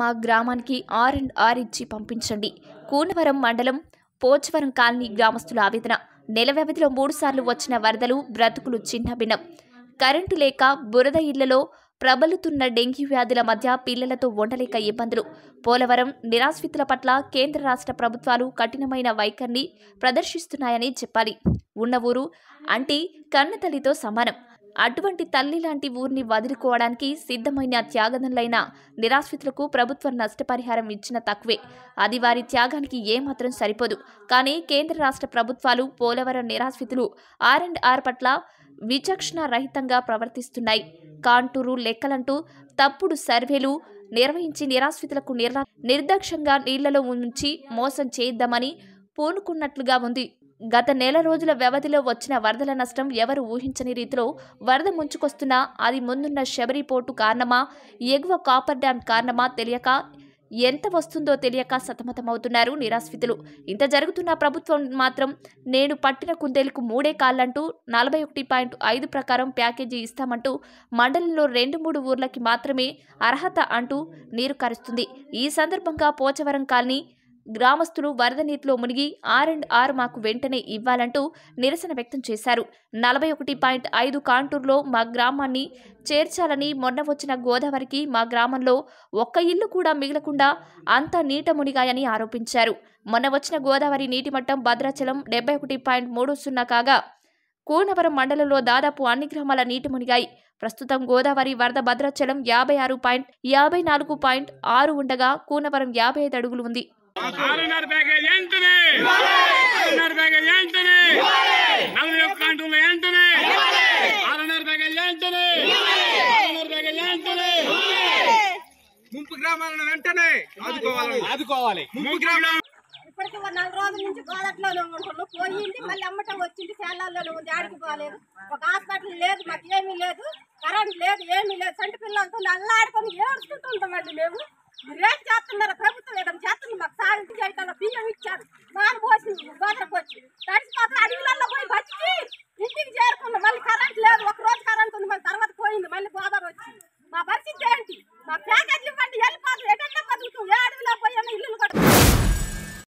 మా గ్రామానికి are and are ఇచ్చి పంపించండి కూనవరం మండలం పోచవరం కాలనీ గ్రామస్తుల ఆవేదన నెల వ్యవధిలో మూడుసార్లు వచ్చిన వరదలు బ్రతుకులు చిన్న భిన్నం కరెంటు లేక బురద ఇళ్లలో ప్రబలుతున్న డెంగ్యూ వ్యాధుల మధ్య పిల్లలతో ఉండలేక ఇబ్బందులు పోలవరం నిరాశ్రితుల పట్ల కేంద్ర రాష్ట్ర ప్రభుత్వాలు కఠినమైన వైఖరిని ప్రదర్శిస్తున్నాయని చెప్పాలి ఉన్న ఊరు అంటే కన్నతల్లితో సమానం అటువంటి తల్లి లాంటి ఊరిని వదులుకోవడానికి సిద్ధమైన త్యాగదనులైన నిరాశ్రితులకు ప్రభుత్వం నష్టపరిహారం ఇచ్చిన తక్కువే అది వారి త్యాగానికి ఏమాత్రం సరిపోదు కానీ కేంద్ర రాష్ట్ర ప్రభుత్వాలు పోలవరం నిరాశ్రితులు ఆర్ అండ్ ఆర్ పట్ల విచక్షణ రహితంగా ప్రవర్తిస్తున్నాయి కాంటూరు లెక్కలంటూ తప్పుడు సర్వేలు నిర్వహించి నిరాశ్రితులకు నిర్లా నిర్దాక్షంగా నీళ్లలో ఉంచి మోసం చేయిద్దామని పూనుకున్నట్లుగా ఉంది గత నెల రోజుల వ్యవధిలో వచ్చిన వరదల నష్టం ఎవరు ఊహించని రీతిలో వరద ముంచుకొస్తున్నా అది ముందున్న శబరి పోర్టు కారణమా ఎగువ కాపర్ డ్యామ్ కారణమా తెలియక ఎంత వస్తుందో తెలియక సతమతమవుతున్నారు నిరాశ్రితులు ఇంత జరుగుతున్న ప్రభుత్వం మాత్రం నేను పట్టిన కుందేలకు మూడే కాళ్ళంటూ నలభై ఒకటి పాయింట్ ఐదు ప్రకారం ప్యాకేజీ ఇస్తామంటూ మండలంలో రెండు మూడు ఊర్లకి మాత్రమే అర్హత అంటూ నీరు కరుస్తుంది ఈ సందర్భంగా పోచవరం కాలనీ గ్రామస్తులు వరద నీటిలో మునిగి ఆర్ అండ్ ఆర్ మాకు వెంటనే ఇవ్వాలంటూ నిరసన వ్యక్తం చేశారు నలభై ఒకటి పాయింట్ ఐదు కాంటూర్లో మా గ్రామాన్ని చేర్చాలని మొన్న వచ్చిన గోదావరికి మా గ్రామంలో ఒక్క ఇల్లు కూడా మిగలకుండా అంతా నీట మునిగాయని ఆరోపించారు మొన్న వచ్చిన గోదావరి నీటి మట్టం భద్రాచలం డెబ్బై ఒకటి పాయింట్ మూడు సున్నా కాగా కూనవరం మండలంలో దాదాపు అన్ని గ్రామాల నీటి మునిగాయి ప్రస్తుతం గోదావరి వరద భద్రాచలం యాభై ఆరు పాయింట్ యాభై నాలుగు పాయింట్ ఆరు ఉండగా కూనవరం యాభై ఐదు అడుగులు ఉంది ఆరున్నర ప్యాకేజ్ ఎంతనే ఆరున్నర ప్యాకేజ్ ఎంతనే నలభై ఒక్క గంటలు ఎంతనే ఆరున్నర ప్యాకేజ్ ఎంతనే ముంపు గ్రామాలను వెంటనే ఆదుకోవాలి ఆదుకోవాలి ముంపు గ్రామాలు ఇప్పటికి నాలుగు రోజుల నుంచి గోదట్లోనే ఉంటున్నాం పోయింది మళ్ళీ అమ్మటం వచ్చింది శాలాల్లోనే ఉంది ఆడికి పోలేదు ఒక హాస్పిటల్ లేదు మాకు ఏమీ లేదు కరెంట్ లేదు ఏమీ లేదు చంటి పిల్లలతో అల్లాడుకొని ఏడుస్తుంటామండి మేము బాగా పోసి గోదర పోసి తడిసిపోతుంది అడవిలలో